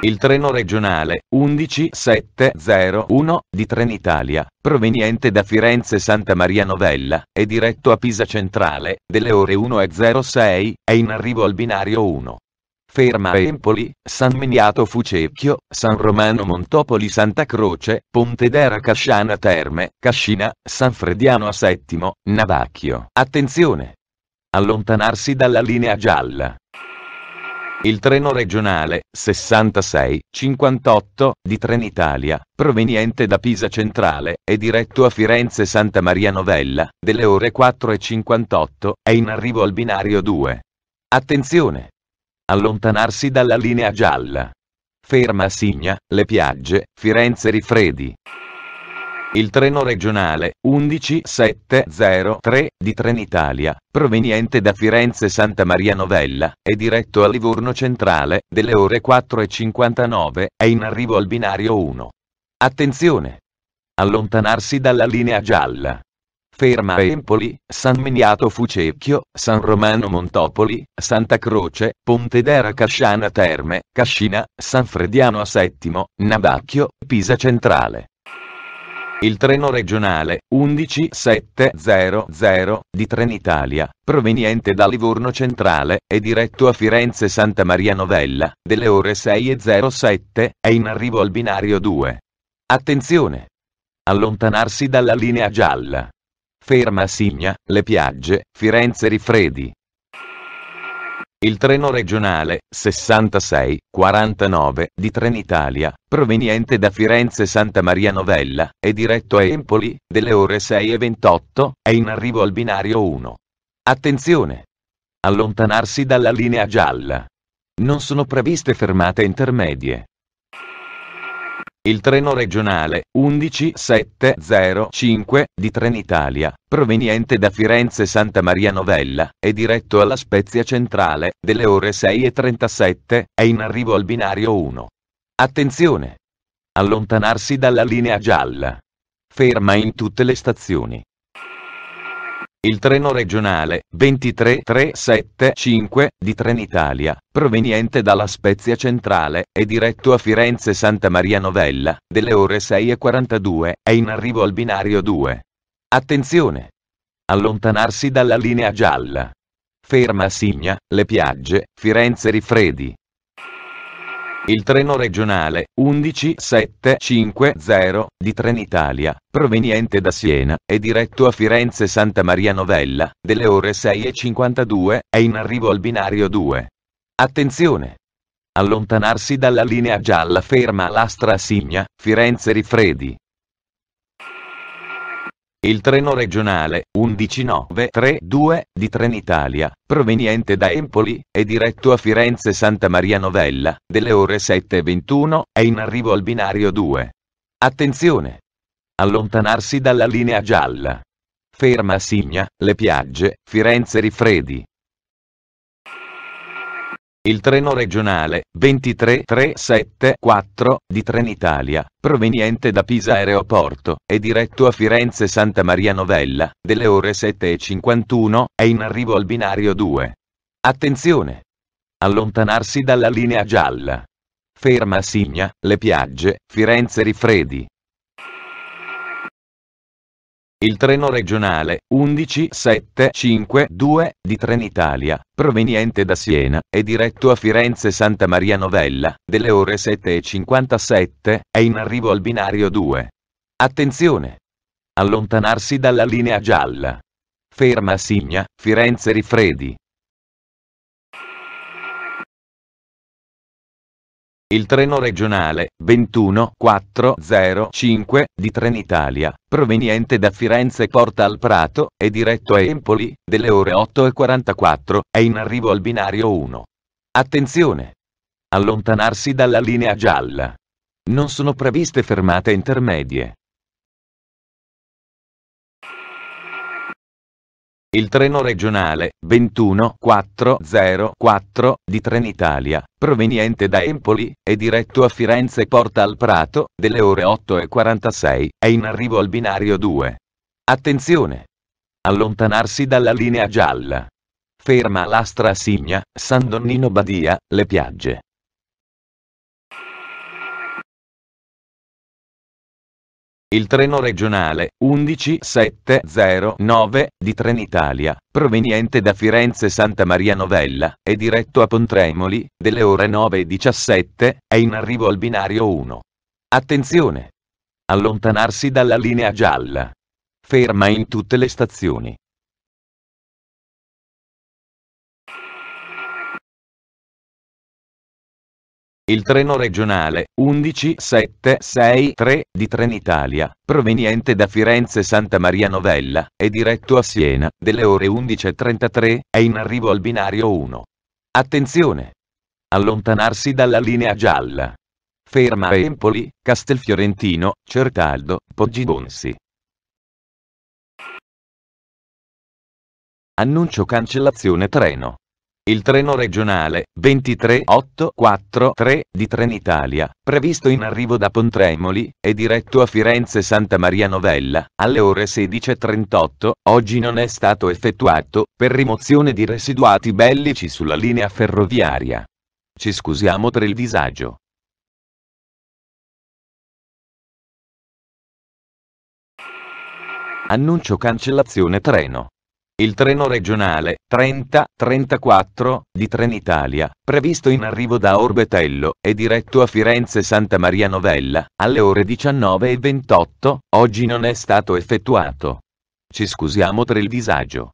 Il treno regionale 11701 di Trenitalia, proveniente da Firenze Santa Maria Novella, è diretto a Pisa Centrale, delle ore 1.06, è in arrivo al binario 1. Ferma a Empoli, San Miniato Fucecchio, San Romano Montopoli Santa Croce, Pontedera Casciana Terme, Cascina, San Frediano a Settimo, Navacchio. Attenzione! Allontanarsi dalla linea gialla. Il treno regionale 66-58 di Trenitalia, proveniente da Pisa Centrale, è diretto a Firenze Santa Maria Novella, delle ore 4.58, è in arrivo al binario 2. Attenzione! Allontanarsi dalla linea gialla. Ferma a Signa, Le Piagge, Firenze Rifredi. Il treno regionale 11703 di Trenitalia, proveniente da Firenze Santa Maria Novella, è diretto a Livorno Centrale, delle ore 4.59, è in arrivo al binario 1. Attenzione! Allontanarsi dalla linea gialla. Ferma Empoli, San Miniato Fucecchio, San Romano Montopoli, Santa Croce, Pontedera Casciana Terme, Cascina, San Frediano a Settimo, Navacchio, Pisa Centrale. Il treno regionale 11700 di Trenitalia, proveniente da Livorno Centrale, è diretto a Firenze Santa Maria Novella, delle ore 6.07, è in arrivo al binario 2. Attenzione! Allontanarsi dalla linea gialla. Ferma Signa, Le Piagge, Firenze Rifredi. Il treno regionale 66 49 di Trenitalia, proveniente da Firenze Santa Maria Novella, è diretto a Empoli, delle ore 6.28, è in arrivo al binario 1. Attenzione! Allontanarsi dalla linea gialla. Non sono previste fermate intermedie. Il treno regionale 11705 di Trenitalia, proveniente da Firenze Santa Maria Novella, è diretto alla Spezia Centrale, delle ore 6.37, è in arrivo al binario 1. Attenzione! Allontanarsi dalla linea gialla. Ferma in tutte le stazioni. Il treno regionale 23375 di Trenitalia, proveniente dalla Spezia Centrale, è diretto a Firenze Santa Maria Novella, delle ore 6.42, è in arrivo al binario 2. Attenzione! Allontanarsi dalla linea gialla. Ferma Signa, Le Piagge, Firenze Rifredi. Il treno regionale 11750 di Trenitalia, proveniente da Siena, è diretto a Firenze Santa Maria Novella, delle ore 6.52, è in arrivo al binario 2. Attenzione! Allontanarsi dalla linea gialla ferma Lastra Signa, Firenze Rifredi. Il treno regionale 11932 di Trenitalia, proveniente da Empoli è diretto a Firenze Santa Maria Novella, delle ore 7.21, è in arrivo al binario 2. Attenzione! Allontanarsi dalla linea gialla. Ferma a Signa, Le Piagge, Firenze Rifredi. Il treno regionale 23374 di Trenitalia, proveniente da Pisa Aeroporto, è diretto a Firenze Santa Maria Novella, delle ore 7.51, è in arrivo al binario 2. Attenzione! Allontanarsi dalla linea gialla. Ferma Signa, Le Piagge, Firenze Rifredi. Il treno regionale 11752 di Trenitalia, proveniente da Siena, è diretto a Firenze Santa Maria Novella, delle ore 7.57, è in arrivo al binario 2. Attenzione! Allontanarsi dalla linea gialla. Ferma Signa, Firenze Rifredi. Il treno regionale 21405 di Trenitalia, proveniente da Firenze Porta al Prato, è diretto a Empoli, delle ore 8.44, è in arrivo al binario 1. Attenzione! Allontanarsi dalla linea gialla. Non sono previste fermate intermedie. Il treno regionale 21404 di Trenitalia, proveniente da Empoli, è diretto a Firenze Porta al Prato, delle ore 8.46, è in arrivo al binario 2. Attenzione! Allontanarsi dalla linea gialla. Ferma l'Astra Signa, San Donnino Badia, Le Piagge. Il treno regionale 11709 di Trenitalia, proveniente da Firenze Santa Maria Novella è diretto a Pontremoli, delle ore 9.17, è in arrivo al binario 1. Attenzione! Allontanarsi dalla linea gialla. Ferma in tutte le stazioni. Il treno regionale 11763 di Trenitalia, proveniente da Firenze Santa Maria Novella, è diretto a Siena, delle ore 11.33, è in arrivo al binario 1. Attenzione! Allontanarsi dalla linea gialla. Ferma Empoli, Castelfiorentino, Certaldo, Poggibonsi. Annuncio cancellazione treno il treno regionale 23843 di Trenitalia, previsto in arrivo da Pontremoli, è diretto a Firenze Santa Maria Novella, alle ore 16.38, oggi non è stato effettuato, per rimozione di residuati bellici sulla linea ferroviaria. Ci scusiamo per il disagio. Annuncio cancellazione treno il treno regionale 30-34 di Trenitalia, previsto in arrivo da Orbetello e diretto a Firenze Santa Maria Novella alle ore 19.28, oggi non è stato effettuato. Ci scusiamo per il disagio.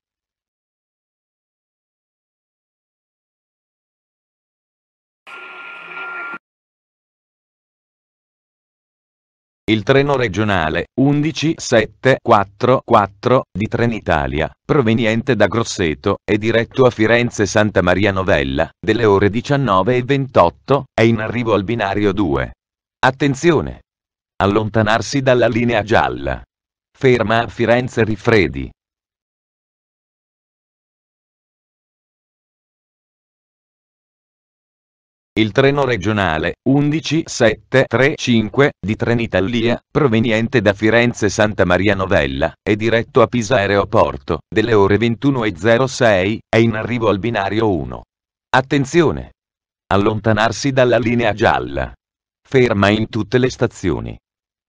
Il treno regionale 11744 di Trenitalia, proveniente da Grosseto è diretto a Firenze Santa Maria Novella, delle ore 19.28, è in arrivo al binario 2. Attenzione! Allontanarsi dalla linea gialla. Ferma a Firenze Rifredi. Il treno regionale 11735 di Trenitalia, proveniente da Firenze Santa Maria Novella, è diretto a Pisa Aeroporto, delle ore 21.06, è in arrivo al binario 1. Attenzione! Allontanarsi dalla linea gialla. Ferma in tutte le stazioni.